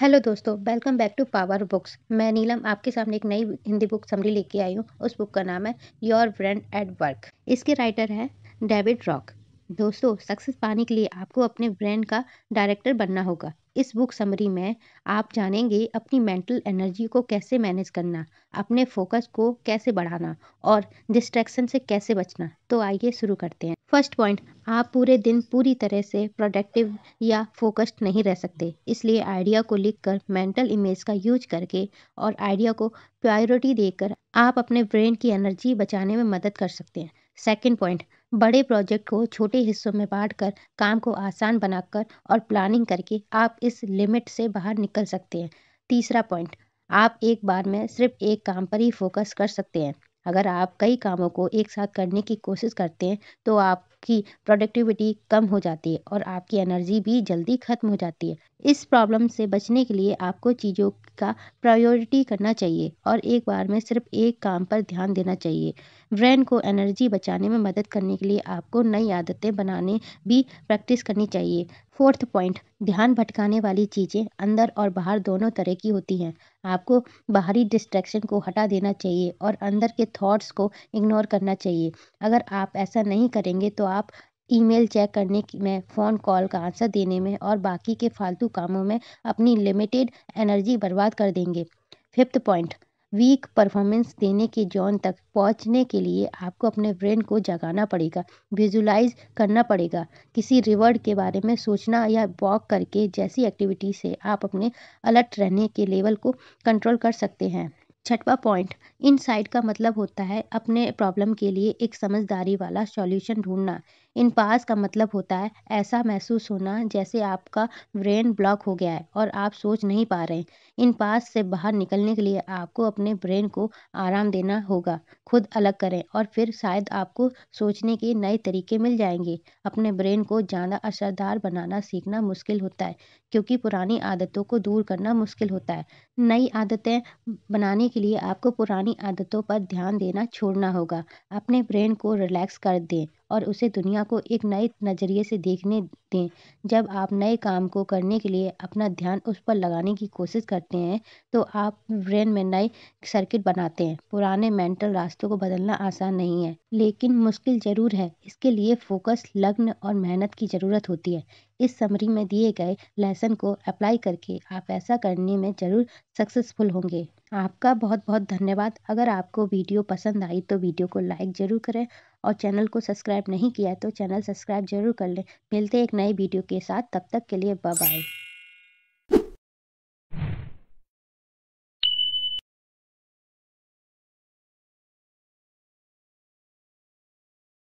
hello दोस्तों welcome back to power books मैं नीलम आपके सामने एक नई हिंदी बुक समरी लेके आई हूँ उस बुक का नाम है योर फ्रेंड एट वर्क इसके राइटर है डेविड रॉक दोस्तों सक्सेस पाने के लिए आपको अपने ब्रांड का डायरेक्टर बनना होगा इस बुक समरी में आप जानेंगे अपनी मेंटल एनर्जी को कैसे मैनेज करना अपने फोकस को कैसे बढ़ाना और डिस्ट्रैक्शन से कैसे बचना तो आइए शुरू करते हैं फर्स्ट पॉइंट आप पूरे दिन पूरी तरह से प्रोडक्टिव या फोकस्ड नहीं रह सकते इसलिए आइडिया को लिखकर मेंटल इमेज का यूज करके और आइडिया को प्रायोरिटी देकर आप अपने ब्रेन की एनर्जी बचाने में मदद कर सकते हैं सेकंड पॉइंट बड़े प्रोजेक्ट को छोटे हिस्सों में बांट कर काम को आसान बनाकर और प्लानिंग करके आप इस लिमिट से बाहर निकल सकते हैं तीसरा पॉइंट आप एक बार में सिर्फ एक काम पर ही फोकस कर सकते हैं अगर आप कई कामों को एक साथ करने की कोशिश करते हैं तो आप आपकी प्रोडक्टिविटी कम हो जाती है और आपकी एनर्जी भी जल्दी ख़त्म हो जाती है इस प्रॉब्लम से बचने के लिए आपको चीज़ों का प्रायोरिटी करना चाहिए और एक बार में सिर्फ एक काम पर ध्यान देना चाहिए ब्रेन को एनर्जी बचाने में मदद करने के लिए आपको नई आदतें बनाने भी प्रैक्टिस करनी चाहिए फोर्थ पॉइंट ध्यान भटकाने वाली चीज़ें अंदर और बाहर दोनों तरह की होती हैं आपको बाहरी डिस्ट्रैक्शन को हटा देना चाहिए और अंदर के थॉट्स को इग्नोर करना चाहिए अगर आप ऐसा नहीं करेंगे तो आप ईमेल चेक करने में फ़ोन कॉल का आंसर देने में और बाकी के फालतू कामों में अपनी लिमिटेड एनर्जी बर्बाद कर देंगे फिफ्थ पॉइंट वीक परफॉर्मेंस देने के जोन तक पहुंचने के लिए आपको अपने ब्रेन को जगाना पड़ेगा विजुलाइज करना पड़ेगा किसी रिवर्ड के बारे में सोचना या वॉक करके जैसी एक्टिविटी से आप अपने अलर्ट रहने के लेवल को कंट्रोल कर सकते हैं छठवां पॉइंट साइड का मतलब होता है अपने प्रॉब्लम के लिए एक समझदारी वाला सॉल्यूशन ढूंढना इन पास का मतलब होता है ऐसा महसूस होना जैसे आपका ब्रेन ब्लॉक हो गया है और आप सोच नहीं पा रहे इन पास से बाहर निकलने के लिए आपको अपने ब्रेन को आराम देना होगा खुद अलग करें और फिर शायद आपको सोचने के नए तरीके मिल जाएंगे अपने ब्रेन को ज़्यादा असरदार बनाना सीखना मुश्किल होता है क्योंकि पुरानी आदतों को दूर करना मुश्किल होता है नई आदतें बनाने के के लिए आपको पुरानी आदतों पर ध्यान देना छोड़ना होगा अपने ब्रेन को रिलैक्स कर दें और उसे दुनिया को एक नए नज़रिए से देखने दें जब आप नए काम को करने के लिए अपना ध्यान उस पर लगाने की कोशिश करते हैं तो आप ब्रेन में नए सर्किट बनाते हैं पुराने मेंटल रास्तों को बदलना आसान नहीं है लेकिन मुश्किल ज़रूर है इसके लिए फोकस लग्न और मेहनत की ज़रूरत होती है इस समरी में दिए गए लेसन को अप्लाई करके आप ऐसा करने में ज़रूर सक्सेसफुल होंगे आपका बहुत बहुत धन्यवाद अगर आपको वीडियो पसंद आई तो वीडियो को लाइक ज़रूर करें और चैनल को सब्सक्राइब नहीं किया तो चैनल सब्सक्राइब ज़रूर कर लें मिलते एक नए वीडियो के साथ तब तक के लिए बाय बाय